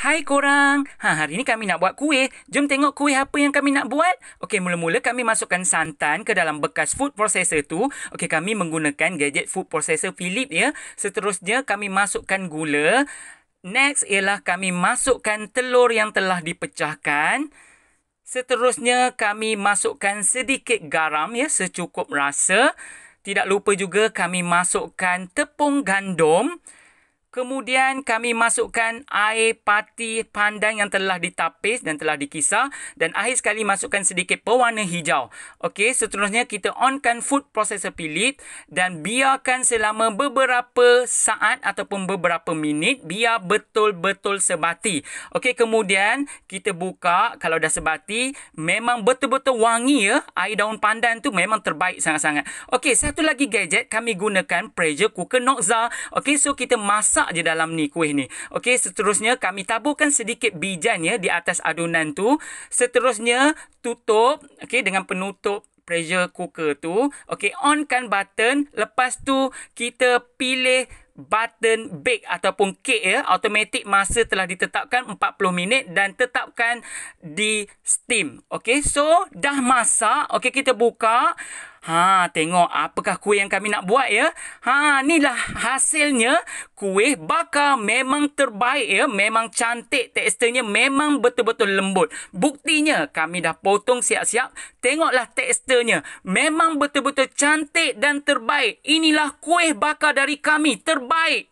Hai korang. Ha, hari ni kami nak buat kuih. Jom tengok kuih apa yang kami nak buat. Okey, mula-mula kami masukkan santan ke dalam bekas food processor tu. Okey, kami menggunakan gadget food processor Philip ya. Seterusnya, kami masukkan gula. Next ialah kami masukkan telur yang telah dipecahkan. Seterusnya, kami masukkan sedikit garam ya, secukup rasa. Tidak lupa juga kami masukkan tepung gandum. Tepung gandum. Kemudian kami masukkan air pati pandan yang telah ditapis dan telah dikisar dan akhir sekali masukkan sedikit pewarna hijau. Okey, seterusnya kita onkan food processor pilih dan biarkan selama beberapa saat ataupun beberapa minit biar betul-betul sebati. Okey, kemudian kita buka kalau dah sebati memang betul-betul wangi ya air daun pandan tu memang terbaik sangat-sangat. Okey, satu lagi gadget kami gunakan pressure cooker Noxa. Okey, so kita masak masak je dalam ni kuih ni. Okey, seterusnya kami taburkan sedikit bijan ya di atas adunan tu. Seterusnya tutup okey dengan penutup pressure cooker tu. Okey, onkan button. Lepas tu kita pilih button bake ataupun cake ya. Automatic masa telah ditetapkan 40 minit dan tetapkan di steam. Okey, so dah masak. Okey, kita buka. Ha, tengok apakah kuih yang kami nak buat ya. Ha, inilah hasilnya kuih bakar memang terbaik ya. Memang cantik teksturnya memang betul-betul lembut. Buktinya kami dah potong siap-siap. Tengoklah teksturnya. Memang betul-betul cantik dan terbaik. Inilah kuih bakar dari kami terbaik.